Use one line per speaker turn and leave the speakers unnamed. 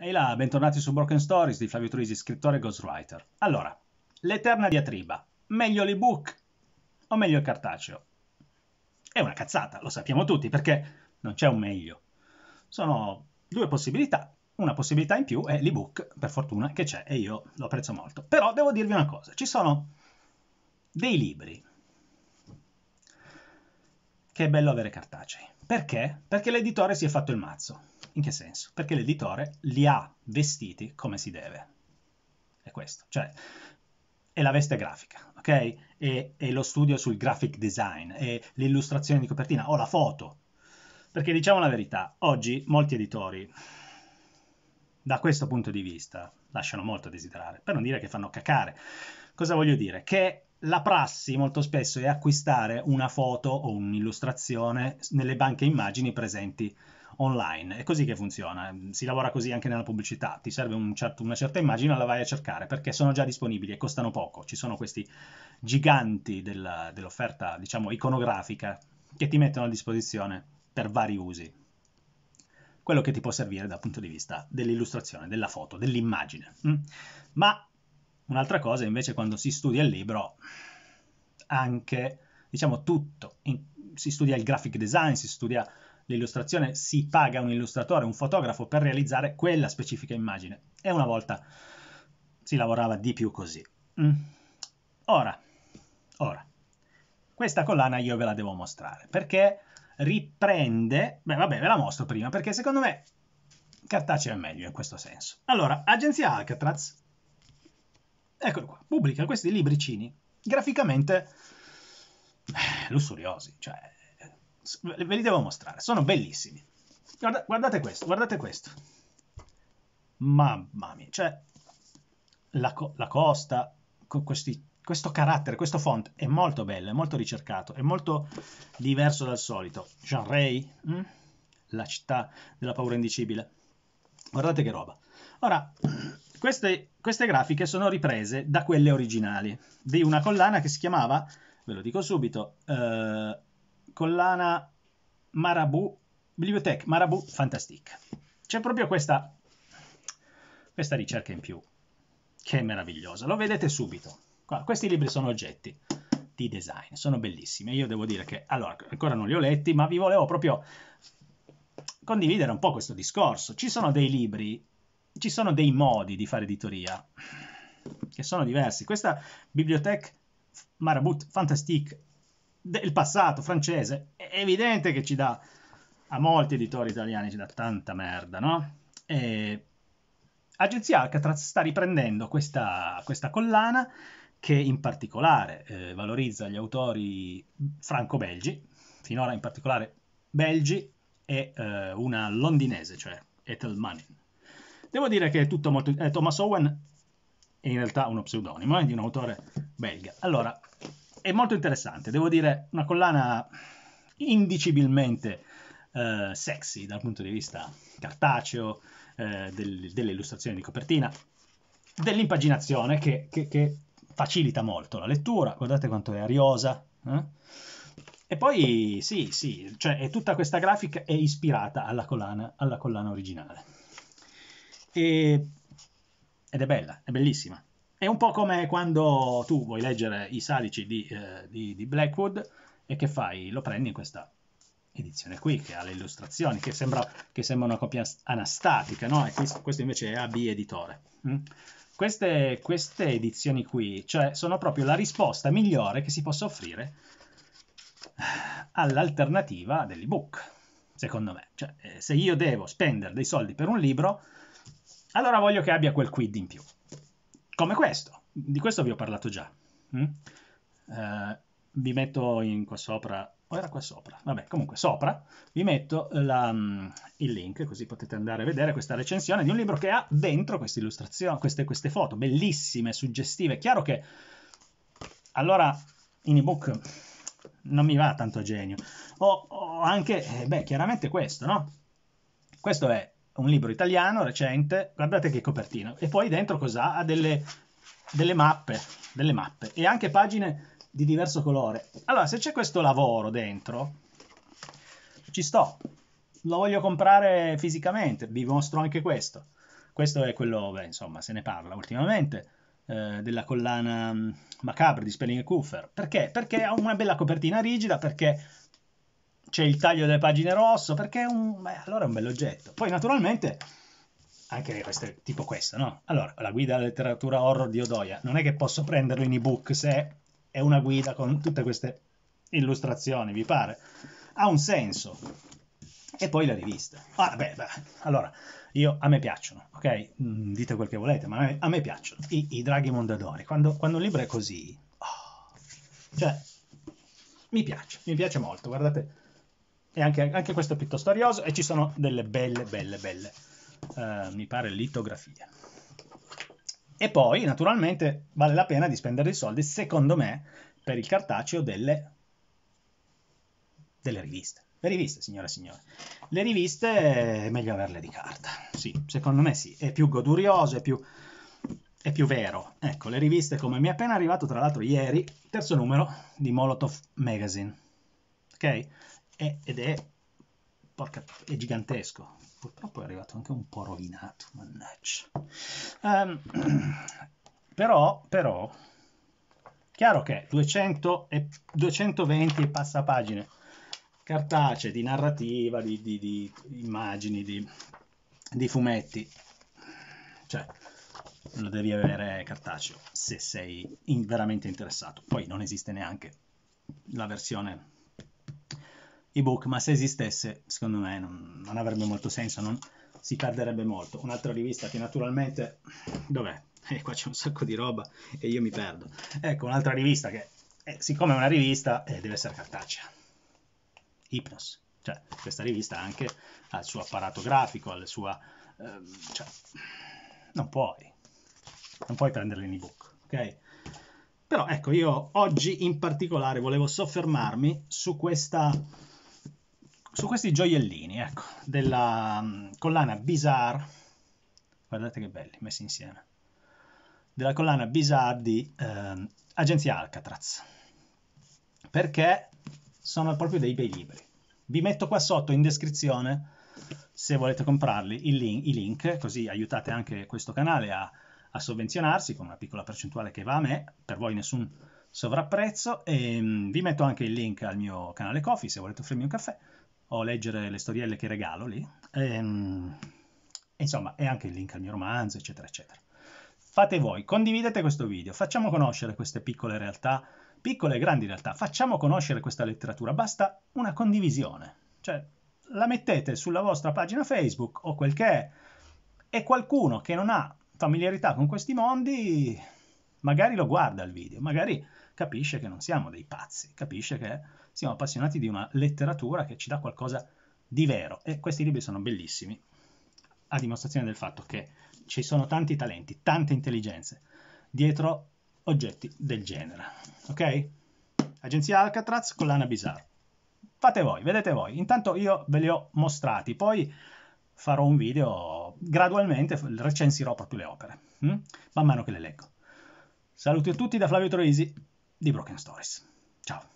Ehi là, bentornati su Broken Stories di Flavio Truisi, scrittore e ghostwriter. Allora, l'eterna diatriba. Meglio l'ebook o meglio il cartaceo? È una cazzata, lo sappiamo tutti, perché non c'è un meglio. Sono due possibilità. Una possibilità in più è l'ebook, per fortuna, che c'è e io lo apprezzo molto. Però devo dirvi una cosa, ci sono dei libri che è bello avere cartacei. Perché? Perché l'editore si è fatto il mazzo in che senso? Perché l'editore li ha vestiti come si deve. È questo, cioè è la veste grafica, ok? È, è lo studio sul graphic design, è l'illustrazione di copertina o la foto. Perché diciamo la verità, oggi molti editori da questo punto di vista lasciano molto a desiderare, per non dire che fanno cacare. Cosa voglio dire? Che la prassi molto spesso è acquistare una foto o un'illustrazione nelle banche immagini presenti online. È così che funziona, si lavora così anche nella pubblicità, ti serve un certo, una certa immagine, la vai a cercare perché sono già disponibili e costano poco, ci sono questi giganti del, dell'offerta, diciamo, iconografica che ti mettono a disposizione per vari usi. Quello che ti può servire dal punto di vista dell'illustrazione, della foto, dell'immagine. Mm. Ma un'altra cosa invece quando si studia il libro, anche, diciamo, tutto, in, si studia il graphic design, si studia l'illustrazione si paga un illustratore, un fotografo per realizzare quella specifica immagine. E una volta si lavorava di più così. Mm. Ora, ora, questa collana io ve la devo mostrare perché riprende, beh vabbè ve la mostro prima perché secondo me cartacea è meglio in questo senso. Allora, agenzia Alcatraz, eccolo qua, pubblica questi libricini graficamente eh, lussuriosi, cioè ve li devo mostrare, sono bellissimi. Guarda, guardate questo, guardate questo. Mamma mia, cioè la, co la costa, co questi, questo carattere, questo font è molto bello, è molto ricercato, è molto diverso dal solito. Jean Ray, mh? Mm? la città della paura indicibile. Guardate che roba. Ora, queste, queste grafiche sono riprese da quelle originali, di una collana che si chiamava, ve lo dico subito, eh, collana Marabu, Bibliothèque Marabu Fantastique. C'è proprio questa, questa ricerca in più, che è meravigliosa. Lo vedete subito. Qua, questi libri sono oggetti di design, sono bellissimi. Io devo dire che, allora, ancora non li ho letti, ma vi volevo proprio condividere un po' questo discorso. Ci sono dei libri, ci sono dei modi di fare editoria che sono diversi. Questa biblioteca Marabout Fantastique del passato francese, è evidente che ci dà, a molti editori italiani ci dà tanta merda, no? E... Agenzia Alcatraz sta riprendendo questa, questa collana che in particolare eh, valorizza gli autori franco-belgi, finora in particolare belgi e eh, una londinese, cioè Ethel Manning. Devo dire che è tutto molto... Eh, Thomas Owen è in realtà uno pseudonimo, è eh, di un autore belga. Allora, è molto interessante, devo dire, una collana indicibilmente eh, sexy dal punto di vista cartaceo, eh, del, delle illustrazioni di copertina, dell'impaginazione che, che, che, facilita molto la lettura, guardate quanto è ariosa. Eh? E poi sì, sì, cioè tutta questa grafica è ispirata alla collana, alla collana originale. E, ed è bella, è bellissima. È un po' come quando tu vuoi leggere i salici di, eh, di, di Blackwood e che fai? Lo prendi in questa edizione qui che ha le illustrazioni, che sembra, che sembra una copia anastatica, no? questo, questo, invece è AB Editore. Mm? Queste, queste, edizioni qui, cioè, sono proprio la risposta migliore che si possa offrire all'alternativa dell'ebook, secondo me. Cioè, eh, se io devo spendere dei soldi per un libro, allora voglio che abbia quel quid in più come questo, di questo vi ho parlato già. Mm? Eh, vi metto in, qua sopra, o oh, era qua sopra, vabbè, comunque sopra, vi metto la, mm, il link così potete andare a vedere questa recensione di un libro che ha dentro queste illustrazioni, queste, queste foto bellissime, suggestive. Chiaro che allora in ebook non mi va tanto a genio, o, o anche, eh, beh, chiaramente questo, no? Questo è un libro italiano recente, guardate che copertina, e poi dentro cos'ha? Ha delle, delle, mappe, delle mappe e anche pagine di diverso colore. Allora, se c'è questo lavoro dentro, ci sto, lo voglio comprare fisicamente, vi mostro anche questo. Questo è quello, beh, insomma, se ne parla ultimamente, eh, della collana mm, Macabre di Spelling e Coofer. Perché? Perché ha una bella copertina rigida, perché c'è il taglio delle pagine rosso, perché è un, beh, allora è un bell'oggetto. Poi naturalmente, anche queste, tipo questo, no? Allora, la guida alla letteratura horror di Odoia, non è che posso prenderlo in ebook se è una guida con tutte queste illustrazioni, vi pare? Ha un senso. E poi la rivista. Ah, beh, beh. allora, io, a me piacciono, ok? Mm, dite quel che volete, ma a me, a me piacciono i, i, draghi mondadori. Quando, quando, un libro è così, oh, cioè, mi piace, mi piace molto. Guardate, e anche, anche questo è piuttosto arioso e ci sono delle belle, belle, belle, uh, mi pare, litografie. E poi, naturalmente, vale la pena di spendere i soldi, secondo me, per il cartaceo delle, delle riviste. Le riviste, signore e signori. Le riviste è meglio averle di carta. Sì, secondo me sì. È più godurioso, è più, è più vero. Ecco, le riviste come mi è appena arrivato, tra l'altro, ieri, terzo numero di Molotov Magazine. Ok? è, ed è, porca, è gigantesco. Purtroppo è arrivato anche un po' rovinato, mannaggia. Um, però, però, chiaro che 200 e, 220 e passa pagine cartacee di narrativa, di, di, di immagini, di, di fumetti, cioè lo devi avere cartaceo se sei in veramente interessato. Poi non esiste neanche la versione ebook, ma se esistesse, secondo me non, non avrebbe molto senso, non, si perderebbe molto. Un'altra rivista che naturalmente... dov'è? E eh, qua c'è un sacco di roba e io mi perdo. Ecco, un'altra rivista che, eh, siccome è una rivista, eh, deve essere cartacea. Hypnos. Cioè, questa rivista anche ha il suo apparato grafico, ha la sua... Ehm, cioè, non puoi. Non puoi prenderla in ebook, ok? Però ecco, io oggi in particolare volevo soffermarmi su questa su questi gioiellini, ecco, della mm, collana Bizarre, guardate che belli, messi insieme, della collana Bizarre di eh, Agenzia Alcatraz, perché sono proprio dei bei libri. Vi metto qua sotto in descrizione, se volete comprarli, link, i link, così aiutate anche questo canale a, a sovvenzionarsi con una piccola percentuale che va a me, per voi nessun sovrapprezzo, e ehm, vi metto anche il link al mio canale Coffee se volete offrirmi un caffè o leggere le storielle che regalo lì. Ehm, insomma, è anche il link al mio romanzo, eccetera, eccetera. Fate voi, condividete questo video, facciamo conoscere queste piccole realtà, piccole e grandi realtà, facciamo conoscere questa letteratura, basta una condivisione, cioè la mettete sulla vostra pagina Facebook o quel che è, e qualcuno che non ha familiarità con questi mondi magari lo guarda il video, magari capisce che non siamo dei pazzi, capisce che siamo appassionati di una letteratura che ci dà qualcosa di vero. E questi libri sono bellissimi, a dimostrazione del fatto che ci sono tanti talenti, tante intelligenze dietro oggetti del genere. Ok? Agenzia Alcatraz, collana Bizarre. Fate voi, vedete voi. Intanto io ve li ho mostrati, poi farò un video gradualmente, recensirò proprio le opere, hm? man mano che le leggo. Saluti a tutti da Flavio Troisi di Broken Stories. Ciao.